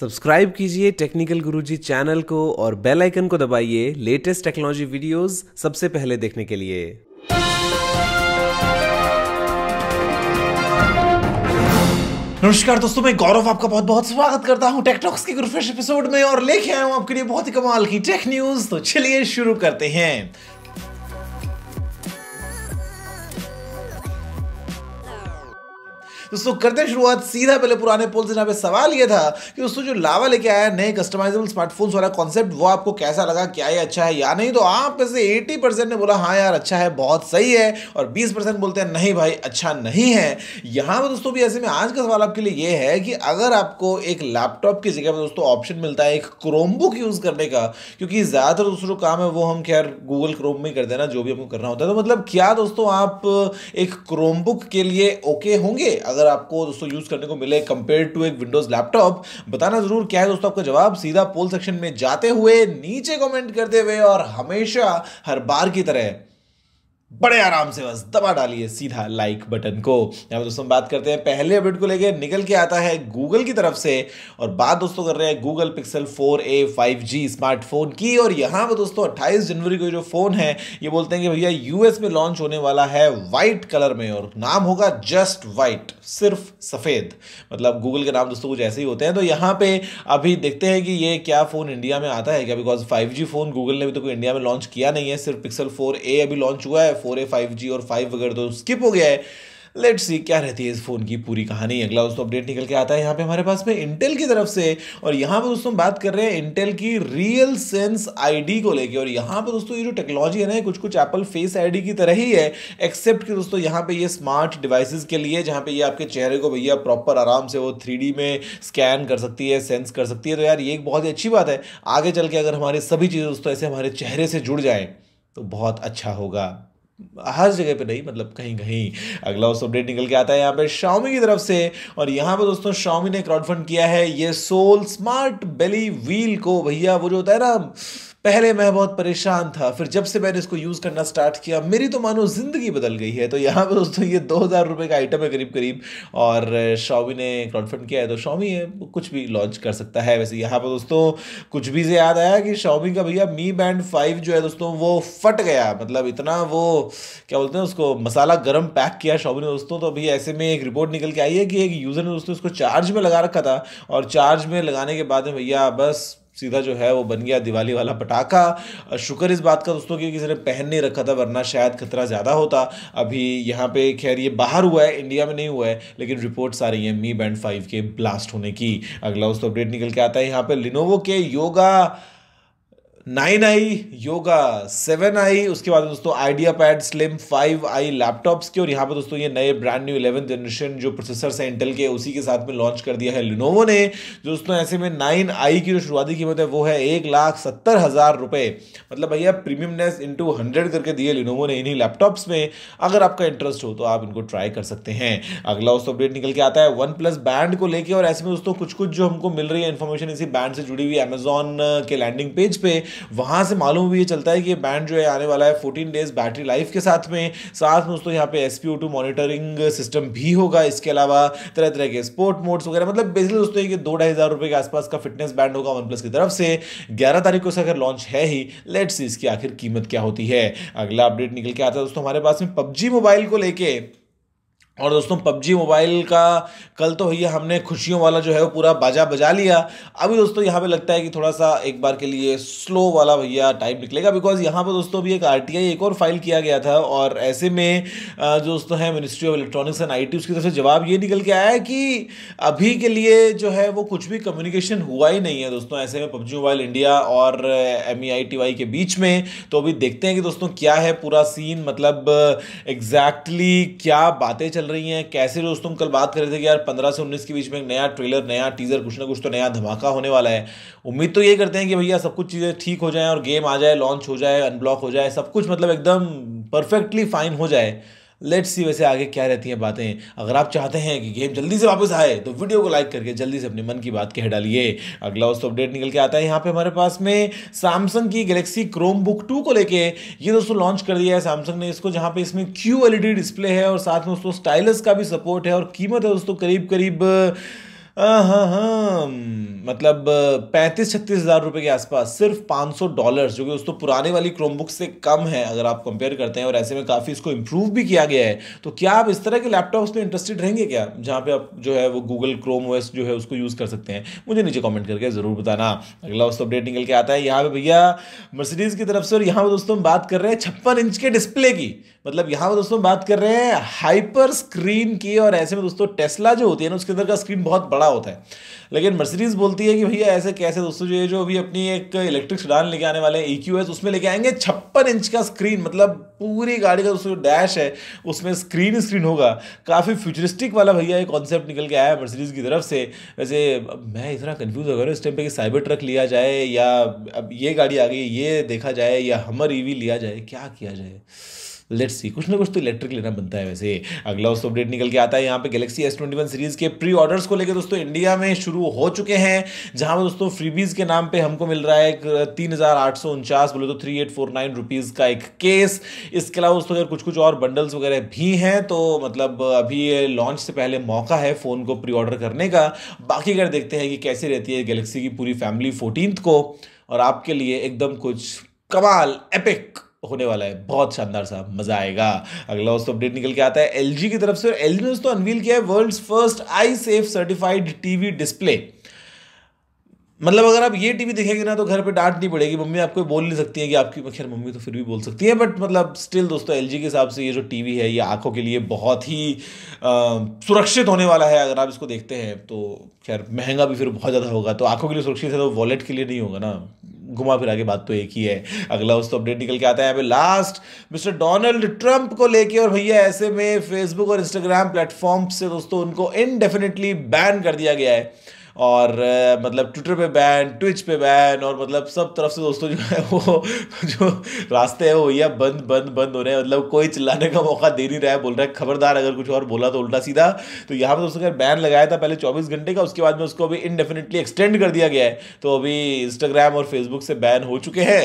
Subscribe कीजिए technical गुरुजी channel को और बेल आइकन को दबाइए लेटेस्ट टेक्नोलॉजी वीडियोस सबसे पहले देखने के लिए नमस्कार दोस्तों मैं गौरव आपका बहुत बहुत स्वागत करता हूं टेकटॉक्स के गुरुफ्रेश एपिसोड में और लेके आया हूं आपके लिए बहुत ही कमाल की टेक न्यूज तो चलिए शुरू करते हैं दोस्तों करते शुरुआत सीधा पहले पुराने पोल से जहाँ पे सवाल ये था कि दोस्तों जो लावा लेके आया नए कस्टमाइजेबल स्मार्टफोन्स वाला कॉन्सेप्ट वो आपको कैसा लगा क्या ये अच्छा है या नहीं तो आप में से एटी परसेंट ने बोला हाँ यार अच्छा है बहुत सही है और बीस परसेंट बोलते हैं नहीं भाई अच्छा नहीं है यहाँ पर दोस्तों भी ऐसे में आज का सवाल आपके लिए ये है कि अगर आपको एक लैपटॉप की जगह पर दोस्तों ऑप्शन मिलता है एक क्रोमबुक यूज़ करने का क्योंकि ज़्यादातर दोस्तों जो काम है वो हम खैर गूगल क्रोम में करते हैं ना जो भी हमको करना होता है तो मतलब क्या दोस्तों आप एक क्रोमबुक के लिए ओके होंगे अगर अगर आपको दोस्तों यूज़ करने को मिले कंपेयर टू एक विंडोज़ लैपटॉप बताना ज़रूर क्या है दोस्तों आपका जवाब सीधा पोल सेक्शन में जाते हुए नीचे कमेंट करते हुए और हमेशा हर बार की तरह बड़े आराम से बस दबा डालिए सीधा लाइक बटन को यहाँ पर दोस्तों बात करते हैं पहले अपडेट को लेके निकल के आता है गूगल की तरफ से और बात दोस्तों कर रहे हैं Google pixel 4a 5G smartphone की और यहाँ पर दोस्तों 28 जनवरी को जो फ़ोन है ये बोलते हैं कि भैया यूएस में लॉन्च होने वाला है वाइट कलर में और नाम होगा जस्ट वाइट सिर्फ सफ़ेद मतलब गूगल के नाम दोस्तों कुछ ऐसे ही होते हैं तो यहाँ पे अभी देखते हैं कि ये क्या फ़ोन इंडिया में आता है क्या बिकॉज फाइव फ़ोन गूगल ने भी तो कोई इंडिया में लॉन्च किया नहीं है सिर्फ पिक्सल फोर अभी लॉन्च हुआ है फोर ए फाइव जी और फाइव वगैरह तो स्किप हो गया है लेट्स सी क्या रहती है इस फ़ोन की पूरी कहानी अगला दोस्तों अपडेट निकल के आता है यहाँ पे हमारे पास में इंटेल की तरफ से और यहाँ पे दोस्तों बात कर रहे हैं इंटेल की रियल सेंस आईडी को लेके और यहाँ पे दोस्तों ये जो टेक्नोलॉजी है ना कुछ कुछ एप्पल फेस आईडी की तरह ही है एक्सेप्ट कि दोस्तों यहाँ पे ये स्मार्ट डिवाइसेस के लिए जहाँ पे ये आपके चेहरे को भैया प्रॉपर आराम से वो थ्री में स्कैन कर सकती है सेंस कर सकती है तो यार ये एक बहुत ही अच्छी बात है आगे चल के अगर हमारे सभी चीज़ें दोस्तों ऐसे हमारे चेहरे से जुड़ जाएँ तो बहुत अच्छा होगा हर जगह पे नहीं मतलब कहीं कहीं अगला उस अपडेट निकल के आता है यहाँ पे शाओमी की तरफ से और यहाँ पे दोस्तों शाओमी ने क्राउड फंड किया है ये सोल स्मार्ट बेली व्हील को भैया वो जो होता है ना पहले मैं बहुत परेशान था फिर जब से मैंने इसको यूज़ करना स्टार्ट किया मेरी तो मानो ज़िंदगी बदल गई है तो यहाँ पर दोस्तों ये दो हज़ार रुपये का आइटम है करीब करीब और शॉमी ने क्राउडफंड किया है तो शॉमी है कुछ भी लॉन्च कर सकता है वैसे यहाँ पर दोस्तों कुछ भी से याद आया कि शॉमी का भैया मी बैंड फाइव जो है दोस्तों वो फट गया मतलब इतना वो क्या बोलते हैं उसको मसाला गर्म पैक किया शॉमी ने दोस्तों तो अभी ऐसे में एक रिपोर्ट निकल के आई है कि एक यूज़र ने दोस्तों इसको चार्ज में लगा रखा था और चार्ज में लगाने के बाद में भैया बस सीधा जो है वो बन गया दिवाली वाला पटाखा शुक्र इस बात का दोस्तों कि किसी ने पहन नहीं रखा था वरना शायद खतरा ज़्यादा होता अभी यहाँ पे खैर ये बाहर हुआ है इंडिया में नहीं हुआ है लेकिन रिपोर्ट्स आ रही हैं मी बैंड फाइव के ब्लास्ट होने की अगला दोस्तों अपडेट निकल के आता है यहाँ पर लिनोवो के Yoga nine I Yoga seven I उसके बाद दोस्तों IdeaPad slim five I laptops के और यहाँ पे दोस्तों ये नए ब्रांड न्यू इलेवन जनरेशन जो प्रोसेसर है इंटेल के उसी के साथ में लॉन्च कर दिया है लिनोवो ने दोस्तों ऐसे में नाइन आई की जो शुरुआती कीमत है वो है एक लाख सत्तर हज़ार रुपये मतलब भैया प्रीमियमनेस इंटू हंड्रेड करके दिए लिनोवो ने इन्हीं लैपटॉप्स में अगर आपका इंटरेस्ट हो तो आप इनको ट्राई कर सकते हैं अगला दोस्तों अपडेट निकल के आता है वन प्लस बैंड को लेकर और ऐसे में दोस्तों कुछ कुछ जो हमको मिल रही है इन्फॉर्मेशन इसी बैंड से जुड़ी हुई अमेजोन के लैंडिंग पेज पर वहाँ से मालूम भी ये चलता है कि ये बैंड जो है आने वाला है फोर्टीन डेज बैटरी लाइफ के साथ में साथ में दोस्तों यहाँ पे एस मॉनिटरिंग सिस्टम भी होगा इसके अलावा तरह तरह के स्पोर्ट मोड्स वगैरह मतलब बेसिकली दोस्तों ये दो ढाई हज़ार रुपये के आसपास का फिटनेस बैंड होगा वन प्लस की तरफ से ग्यारह तारीख को से अगर लॉन्च है ही लेट सी इसकी आखिर कीमत क्या होती है अगला अपडेट निकल के आता है दोस्तों हमारे पास में पबजी मोबाइल को लेके और दोस्तों पबजी मोबाइल का कल तो भैया हमने खुशियों वाला जो है वो पूरा बाजा बजा लिया अभी दोस्तों यहाँ पे लगता है कि थोड़ा सा एक बार के लिए स्लो वाला भैया टाइम निकलेगा बिकॉज यहाँ पे दोस्तों अभी एक आर एक और फाइल किया गया था और ऐसे में जो दोस्तों है ministry of electronics and I उसकी तरफ से जवाब ये निकल के आया है कि अभी के लिए जो है वो कुछ भी कम्युनिकेशन हुआ ही नहीं है दोस्तों ऐसे में पबजी मोबाइल इंडिया और एम e के बीच में तो अभी देखते हैं कि दोस्तों क्या है पूरा सीन मतलब एग्जैक्टली क्या बातें चल चल रही हैं कैसे रोज तुम कल बात कर रहे थे कि यार पंद्रह से उन्नीस के बीच में एक नया ट्रेलर नया टीजर कुछ ना कुछ तो नया धमाका होने वाला है उम्मीद तो ये करते हैं कि भैया सब कुछ चीज़ें ठीक हो जाएँ और गेम आ जाए लॉन्च हो जाए अनब्लॉक हो जाए सब कुछ मतलब एकदम परफेक्टली फाइन हो जाए लेट्स सी वैसे आगे क्या रहती हैं बातें अगर आप चाहते हैं कि गेम जल्दी से वापस आए तो वीडियो को लाइक करके जल्दी से अपने मन की बात कह डालिए अगला उस अपडेट निकल के आता है यहाँ पे हमारे पास में सैमसंग की गैलेक्सी क्रोम बुक टू को लेके ये दोस्तों लॉन्च कर दिया है सैमसंग ने इसको जहाँ पे इसमें क्यू एल डिस्प्ले है और साथ में दोस्तों स्टाइलस का भी सपोर्ट है और कीमत है दोस्तों करीब करीब हाँ मतलब पैंतीस छत्तीस हज़ार रुपये के आसपास सिर्फ पाँच सौ डॉलर जो कि दोस्तों पुराने वाली क्रोमबुक से कम है अगर आप कंपेयर करते हैं और ऐसे में काफ़ी इसको इम्प्रूव भी किया गया है तो क्या आप इस तरह के लैपटॉप्स में इंटरेस्टेड रहेंगे क्या जहाँ पे आप जो है वो गूगल क्रोम वेस्ट जो है उसको यूज़ कर सकते हैं मुझे नीचे कॉमेंट करके ज़रूर बताना अगला उस अपडेट निकल के आता है यहाँ पे भैया मर्सिडीज़ की तरफ से और यहाँ पर दोस्तों हम बात कर रहे हैं छप्पन इंच के डिस्प्ले की मतलब यहाँ पर दोस्तों हम बात कर रहे हैं हाइपर स्क्रीन की और ऐसे में दोस्तों टेस्ला जो होती है ना उसके अंदर का स्क्रीन बहुत बड़ा बड़ा होता है लेकिन मर्सिडीज बोलती है कि भैया ऐसे कैसे दोस्तों जो ये जो अभी अपनी एक इलेक्ट्रिक सडान लेके आने वाले ई क्यू e उसमें लेके आएंगे छप्पन इंच का स्क्रीन मतलब पूरी गाड़ी का दोस्तों जो डैश है उसमें स्क्रीन स्क्रीन होगा काफ़ी फ्यूचरिस्टिक वाला भैया एक कॉन्सेप्ट निकल के आया है मर्सिडीज़ की तरफ से वैसे मैं इतना कन्फ्यूज़ हो गया इस टाइम पर कि साइबर ट्रक लिया जाए या अब ये गाड़ी आ गई ये देखा जाए या हमर ई e लिया जाए क्या किया जाए लेट्स सी कुछ ना कुछ तो इलेक्ट्रिक लेना बनता है वैसे अगला उस अपडेट निकल के आता है यहाँ पे Galaxy S twenty one series के प्री ऑर्डर्स को लेकर दोस्तों इंडिया में शुरू हो चुके हैं जहाँ पर दोस्तों फ्रीबीज के नाम पर हमको मिल रहा है एक तीन हज़ार आठ सौ उनचास बोले तो three eight four nine rupees का एक केस इसके अलावा दोस्तों अगर कुछ कुछ और बंडल्स वगैरह भी हैं तो मतलब अभी लॉन्च से पहले मौका है फ़ोन को प्री ऑर्डर करने का बाकी अगर देखते हैं कि कैसे रहती है गैलेक्सी की पूरी फैमिली फोर्टीन को और आपके लिए एकदम कुछ कमाल एपिक होने वाला है बहुत शानदार सा मजा आएगा अगला दोस्तों अपडेट निकल के आता है एल की तरफ से एल ने दोस्तों अनवील किया है world first eye safe certified TV display मतलब अगर आप ये टीवी देखेंगे ना तो घर पे डांट नहीं पड़ेगी मम्मी आपको बोल नहीं सकती है कि आपकी खैर मम्मी तो फिर भी बोल सकती है बट मतलब स्टिल दोस्तों एल के हिसाब से ये जो टीवी है ये आंखों के लिए बहुत ही आ, सुरक्षित होने वाला है अगर आप इसको देखते हैं तो खैर महंगा भी फिर बहुत ज़्यादा होगा तो आंखों के लिए सुरक्षित है तो वॉलेट के लिए नहीं होगा ना घुमा फिरा के बात तो एक ही है अगला उस तो अपडेट निकल के आता है यहाँ पे लास्ट मिस्टर डोनाल्ड ट्रंप को लेके और भैया ऐसे में फेसबुक और इंस्टाग्राम प्लेटफॉर्म से दोस्तों उनको इनडेफिनेटली बैन कर दिया गया है और मतलब ट्विटर पे बैन ट्विच पे बैन और मतलब सब तरफ से दोस्तों जो है वो जो रास्ते हैं वो या बंद बंद बंद हो रहे हैं मतलब कोई चिल्लाने का मौका दे नहीं रहा है बोल रहा है खबरदार अगर कुछ और बोला तो उल्टा सीधा तो यहाँ पर दोस्तों अगर बैन लगाया था पहले चौबीस घंटे का उसके बाद में उसको अभी इनडेफिनेटली एक्सटेंड कर दिया गया है तो अभी इंस्टाग्राम और फेसबुक से बैन हो चुके हैं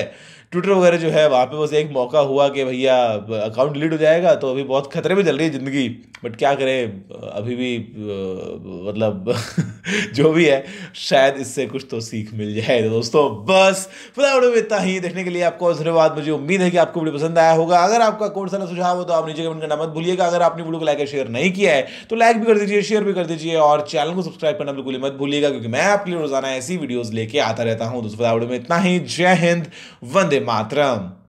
ट्विटर वगैरह जो है वहाँ पे बस एक मौका हुआ कि भैया अकाउंट डिलीट हो जाएगा तो अभी बहुत खतरे में चल रही है ज़िंदगी बट क्या करें अभी भी मतलब जो भी है शायद इससे कुछ तो सीख मिल जाए तो दोस्तों बस फिलहाल में इतना ही देखने के लिए आपको धन्यवाद मुझे उम्मीद है कि आपको वीडियो पसंद आया होगा अगर आपका कौन सा सुझाव हो तो आप नीचे कमेंट करना मत भूलिएगा अगर आपने वीडियो को लाइक शेयर नहीं किया है तो लाइक भी कर दीजिए शेयर भी कर दीजिए और चैनल को सब्सक्राइब करना बिल्कुल मत भूलिएगा क्योंकि मैं आपके लिए रोजाना ऐसी वीडियोज लेके आता रहता हूँ दोस्तों फिलहाल में इतना ही जय हिंद वंदे Matram.